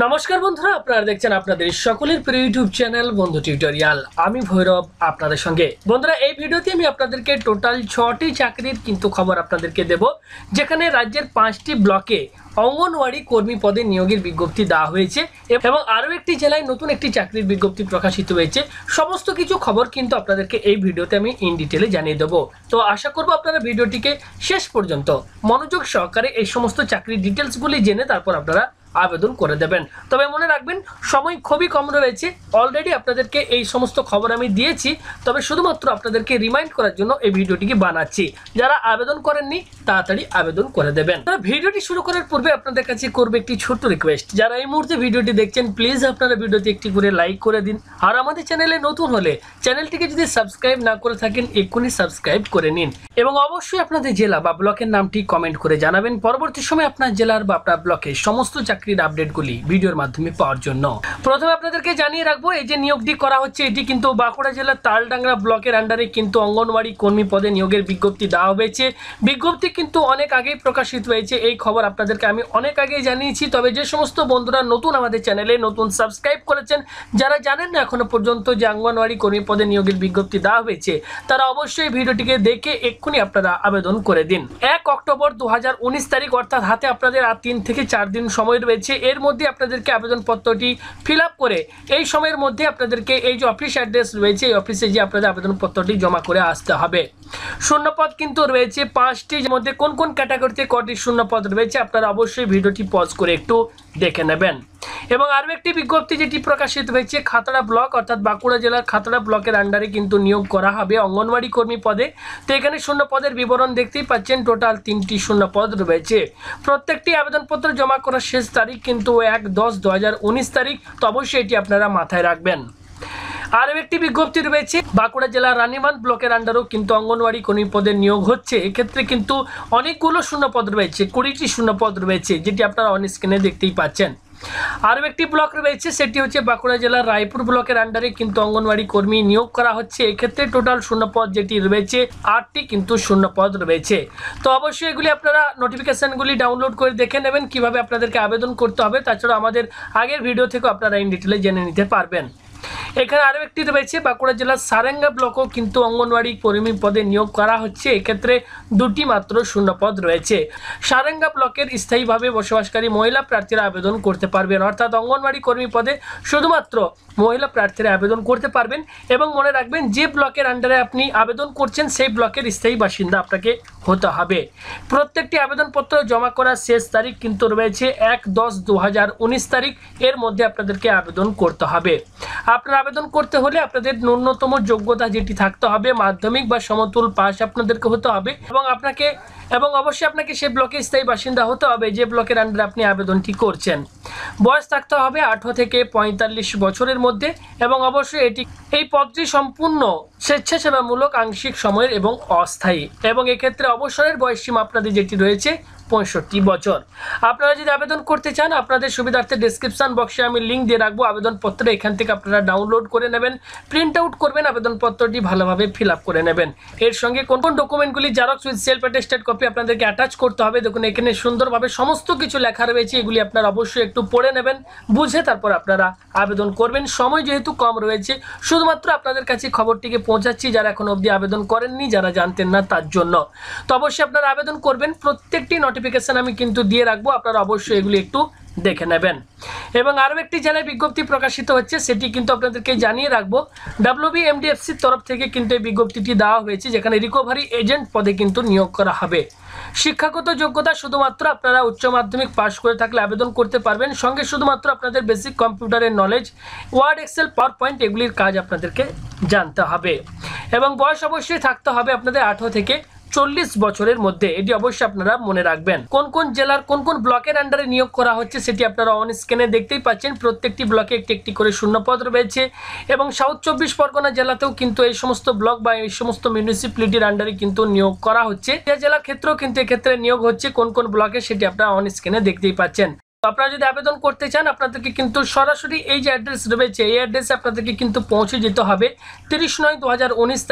নমস্কার বন্ধুরা আপনারা দেখছেন আপনাদের সকলের প্রিয় ইউটিউব চ্যানেল বন্ধু টিউটোরিয়াল আমি ভৈরব আপনাদের সঙ্গে বন্ধুরা এই ভিডিওতে আমি আপনাদেরকে টোটাল ছটি চাকরির কিন্তু খবর আপনাদেরকে দেব যেখানে রাজ্যের পাঁচটি ব্লকে অঙ্গনওয়াড়ি কর্মী পদে নিয়োগের বিজ্ঞপ্তি দেওয়া হয়েছে এবং আরও একটি জেলায় নতুন একটি চাকরির বিজ্ঞপ্তি প্রকাশিত হয়েছে সমস্ত কিছু খবর কিন্তু আপনাদেরকে এই ভিডিওতে আমি ইন ডিটেলে জানিয়ে দেবো তো আশা করব আপনারা ভিডিওটিকে শেষ পর্যন্ত মনোযোগ সহকারে এই সমস্ত চাকরির ডিটেলসগুলি জেনে তারপর আপনারা আবেদন করে দেবেন তবে মনে রাখবেন সময় খুবই কম রয়েছে অলরেডি আপনাদেরকে এই সমস্ত খবর আমি দিয়েছি তবে শুধুমাত্র আপনাদেরকে রিমাইন্ড করার জন্য এই ভিডিওটিকে বানাচ্ছি যারা আবেদন করেননি তাড়াতাড়ি আবেদন করে দেবেন ভিডিওটি শুরু করার পূর্বে আপনাদের কাছে করবে একটি ছোট্ট রিকোয়েস্ট যারা এই মুহূর্তে ভিডিওটি দেখছেন প্লিজ আপনারা ভিডিওটি একটি করে লাইক করে দিন আর আমাদের চ্যানেলে নতুন হলে চ্যানেলটিকে যদি সাবস্ক্রাইব না করে থাকেন এক্ষুনি সাবস্ক্রাইব করে নিন এবং অবশ্যই আপনাদের জেলা বা ব্লকের নামটি কমেন্ট করে জানাবেন পরবর্তী সময় আপনার জেলার বা আপনার ব্লকের সমস্ত চাকরি চাকরির আপডেটগুলি ভিডিওর মাধ্যমে পাওয়ার জন্য প্রথমে আপনাদেরকে জানিয়ে রাখবো এই যে নিয়োগটি করা হচ্ছে এটি কিন্তু বাঁকুড়া জেলার তালডাংরা ব্লকের আন্ডারে কিন্তু অঙ্গনওয়াড়ি কর্মী পদে নিয়োগের বিজ্ঞপ্তি দেওয়া হয়েছে বিজ্ঞপ্তি কিন্তু অনেক আগেই প্রকাশিত হয়েছে এই খবর আপনাদেরকে আমি অনেক আগেই জানিয়েছি তবে যে সমস্ত বন্ধুরা নতুন আমাদের চ্যানেলে নতুন সাবস্ক্রাইব করেছেন যারা জানেন না এখনো পর্যন্ত যে আঙ্গনওয়াড়ি কর্মী পদে নিয়োগের বিজ্ঞপ্তি দেওয়া হয়েছে তারা অবশ্যই ভিডিওটিকে দেখে এক্ষুনি আপনারা আবেদন করে দিন এক অক্টোবর দু তারিখ অর্থাৎ হাতে আপনাদের আর তিন থেকে চার দিন সময় রয়েছে এর মধ্যে আপনাদেরকে আবেদনপত্রটি ফিল করে এই সময়ের মধ্যে আপনাদেরকে এই যে অফিস অ্যাড্রেস রয়েছে এই অফিসে যে আপনাদের আবেদনপত্রটি জমা করে আসতে হবে শূন্যপদ কিন্তু রয়েছে পাঁচটি মধ্যে কোন কোন ক্যাটাগরিতে কটি শূন্যপদ রয়েছে আপনারা অবশ্যই ভিডিওটি পজ করে একটু দেখে নেবেন এবং আরও একটি বিজ্ঞপ্তি যেটি প্রকাশিত হয়েছে খাতড়া ব্লক অর্থাৎ বাঁকুড়া জেলার খাতড়া ব্লকের আন্ডারে কিন্তু নিয়োগ করা হবে অঙ্গনওয়াড়ি কর্মী পদে তো এখানে শূন্য পদের বিবরণ দেখতেই পাচ্ছেন টোটাল তিনটি শূন্য পদ রয়েছে প্রত্যেকটি আবেদনপত্র জমা করার শেষ তারিখ কিন্তু এক দশ দু তারিখ তো অবশ্যই এটি আপনারা মাথায় রাখবেন আরও একটি বিজ্ঞপ্তি রয়েছে বাঁকুড়া জেলার রানীবাঁধ ব্লকের আন্ডারও কিন্তু অঙ্গনওয়াড়ি কর্মী পদের নিয়োগ হচ্ছে এক্ষেত্রে কিন্তু অনেকগুলো শূন্যপদ রয়েছে কুড়িটি শূন্যপদ রয়েছে যেটি আপনারা অন স্ক্রিনে দেখতেই পাচ্ছেন আরও একটি ব্লক রয়েছে সেটি হচ্ছে বাঁকুড়া জেলার রায়পুর ব্লকের আন্ডারে কিন্তু অঙ্গনওয়াড়ি কর্মী নিয়োগ করা হচ্ছে এক্ষেত্রে টোটাল শূন্যপদ যেটি রয়েছে আটটি কিন্তু শূন্যপদ রয়েছে তো অবশ্যই এগুলি আপনারা নোটিফিকেশানগুলি ডাউনলোড করে দেখে নেবেন কিভাবে আপনাদেরকে আবেদন করতে হবে তাছাড়া আমাদের আগের ভিডিও থেকেও আপনারা ইন ডিটেলে জেনে নিতে পারবেন এখানে আরও একটি রয়েছে বাঁকুড়া জেলার সারেঙ্গা ব্লকও কিন্তু অঙ্গনওয়াড়ি কর্মী পদে নিয়োগ করা হচ্ছে এক্ষেত্রে দুটি মাত্র শূন্যপদ রয়েছে সারেঙ্গা ব্লকের স্থায়ীভাবে বসবাসকারী মহিলা প্রার্থীরা আবেদন করতে পারবেন অর্থাৎ অঙ্গনওয়াড়ি কর্মী পদে শুধুমাত্র মহিলা প্রার্থীরা আবেদন করতে পারবেন এবং মনে রাখবেন যে ব্লকের আন্ডারে আপনি আবেদন করছেন সেই ব্লকের স্থায়ী বাসিন্দা আপনাকে হতে হবে প্রত্যেকটি আবেদনপত্র জমা করার শেষ তারিখ কিন্তু রয়েছে এক দশ দু তারিখ এর মধ্যে আপনাদেরকে আবেদন করতে হবে আপনার আবেদন করতে হলে আপনাদের ন্যূনতম যোগ্যতা যেটি থাকতে হবে মাধ্যমিক বা সমতুল পাস আপনাদেরকে হতে হবে এবং আপনাকে এবং অবশ্যই আপনাকে সেই ব্লকে স্থায়ী বাসিন্দা হতে হবে যে ব্লকের আন্ডারে আপনি আবেদনটি করছেন বয়স থাকতে হবে আঠারো থেকে পঁয়তাল্লিশ বছরের মধ্যে এবং অবশ্যই এটি এই পদটি সম্পূর্ণ স্বেচ্ছাসেবামূলক আংশিক সময়ের এবং অস্থায়ী এবং এক্ষেত্রে অবসরের বয়সসীমা আপনাদের যেটি রয়েছে পঁয়ষট্টি বছর আপনারা যদি আবেদন করতে চান আপনাদের সুবিধার্থে ডিসক্রিপশান বক্সে আমি লিঙ্ক দিয়ে রাখবো আবেদনপত্র এখান থেকে আপনারা ডাউনলোড করে নেবেন প্রিন্ট আউট করবেন আবেদনপত্রটি ভালোভাবে ফিল আপ করে নেবেন এর সঙ্গে কোন কোন ডকুমেন্টগুলি xerox with self attested copy copy আপনাদেরকে অ্যাটাচ করতে হবে দেখুন এখানে সুন্দরভাবে সমস্ত কিছু লেখা রয়েছে এগুলি আপনারা অবশ্যই একটু পড়ে নেবেন বুঝে তারপর আপনারা আবেদন করবেন সময় যেহেতু কম রয়েছে শুধুমাত্র আপনাদের কাছে খবরটিকে পৌঁছাচ্ছি যারা এখন অবধি আবেদন করেননি যারা জানতেন না তার জন্য তো অবশ্যই আপনারা আবেদন করবেন প্রত্যেকটি নোটিফিকেশান আমি কিন্তু দিয়ে রাখবো আপনারা অবশ্যই এগুলি একটু দেখে নেবেন এবং আরও একটি জেলায় বিজ্ঞপ্তি প্রকাশিত হচ্ছে সেটি কিন্তু আপনাদেরকে জানিয়ে রাখবো ডাব্লিউবি এমডিএফসির তরফ থেকে কিন্তু এই বিজ্ঞপ্তিটি দেওয়া হয়েছে যেখানে রিকভারি এজেন্ট পদে কিন্তু নিয়োগ করা হবে শিক্ষাগত যোগ্যতা শুধুমাত্র আপনারা উচ্চ মাধ্যমিক পাশ করে থাকলে আবেদন করতে পারবেন সঙ্গে শুধুমাত্র আপনাদের বেসিক কম্পিউটারের knowledge word excel power point এগুলির কাজ আপনাদেরকে জানতে হবে এবং বয়স অবশ্যই থাকতে হবে আপনাদের আঠেরো থেকে চল্লিশ বছরের মধ্যে এটি অবশ্যই আপনারা মনে রাখবেন কোন কোন জেলার কোন কোন ব্লকের আন্ডারে নিয়োগ করা হচ্ছে সেটি আপনারা অন স্ক্রিনে দেখতেই পাচ্ছেন প্রত্যেকটি ব্লকে একটি একটি করে শূন্যপদ রয়েছে এবং সাউথ চব্বিশ পরগনা জেলাতেও কিন্তু এই সমস্ত ব্লক বা এই সমস্ত মিউনিসিপ্যালিটির আন্ডারে কিন্তু নিয়োগ করা হচ্ছে এ জেলার ক্ষেত্রেও কিন্তু এক্ষেত্রে নিয়োগ হচ্ছে কোন কোন ব্লকে সেটি আপনারা অন স্ক্রিনে দেখতেই পাচ্ছেন আপনারা যদি আবেদন করতে চান আপনাদেরকে কিন্তু সরাসরি এই যে অ্যাড্রেস রয়েছে এই অ্যাড্রেসে আপনাদেরকে কিন্তু পৌঁছে যেতে হবে তিরিশ নয় দু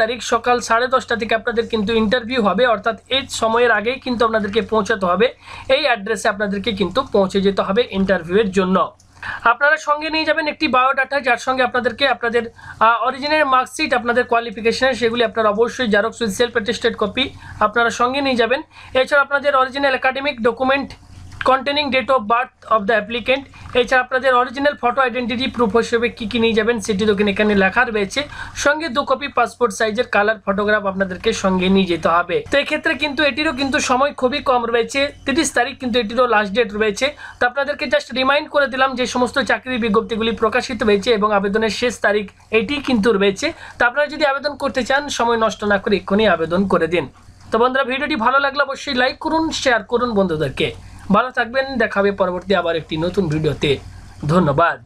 তারিখ সকাল সাড়ে দশটা থেকে আপনাদের কিন্তু ইন্টারভিউ হবে অর্থাৎ এই সময়ের আগেই কিন্তু আপনাদেরকে পৌঁছাতে হবে এই অ্যাড্রেসে আপনাদেরকে কিন্তু পৌঁছে যেতে হবে ইন্টারভিউয়ের জন্য আপনারা সঙ্গে নিয়ে যাবেন একটি বায়োডাটা যার সঙ্গে আপনাদেরকে আপনাদের অরিজিনাল মার্কশিট আপনাদের কোয়ালিফিকেশান সেগুলি আপনারা অবশ্যই xerox with self attested copy আপনারা সঙ্গে নিয়ে যাবেন এছাড়া আপনাদের original academic document containing date of birth of the applicant এছাড়া আপনাদের অরিজিনাল ফটো আইডেন্টিটি প্রুফ হিসেবে কী কী নিয়ে যাবেন সেটি দেখুন এখানে লেখা রয়েছে সঙ্গে দু কপি পাসপোর্ট সাইজের কালার ফটোগ্রাফ আপনাদেরকে সঙ্গে নিয়ে যেতে হবে তো এক্ষেত্রে কিন্তু এটিরও কিন্তু সময় খুবই কম রয়েছে তিরিশ তারিখ কিন্তু এটিরও লাস্ট ডেট রয়েছে তো আপনাদেরকে জাস্ট রিমাইন্ড করে দিলাম যে সমস্ত চাকরির বিজ্ঞপ্তিগুলি প্রকাশিত হয়েছে এবং আবেদনের শেষ তারিখ এটি কিন্তু রয়েছে তো আপনারা যদি আবেদন করতে চান সময় নষ্ট না করে এক্ষুনি আবেদন করে দিন তো বন্ধুরা ভিডিওটি ভালো লাগলে অবশ্যই লাইক করুন শেয়ার করুন বন্ধুদেরকে ভালো থাকবেন দেখাবে পরবর্তী আবার একটি নতুন ভিডিওতে ধন্যবাদ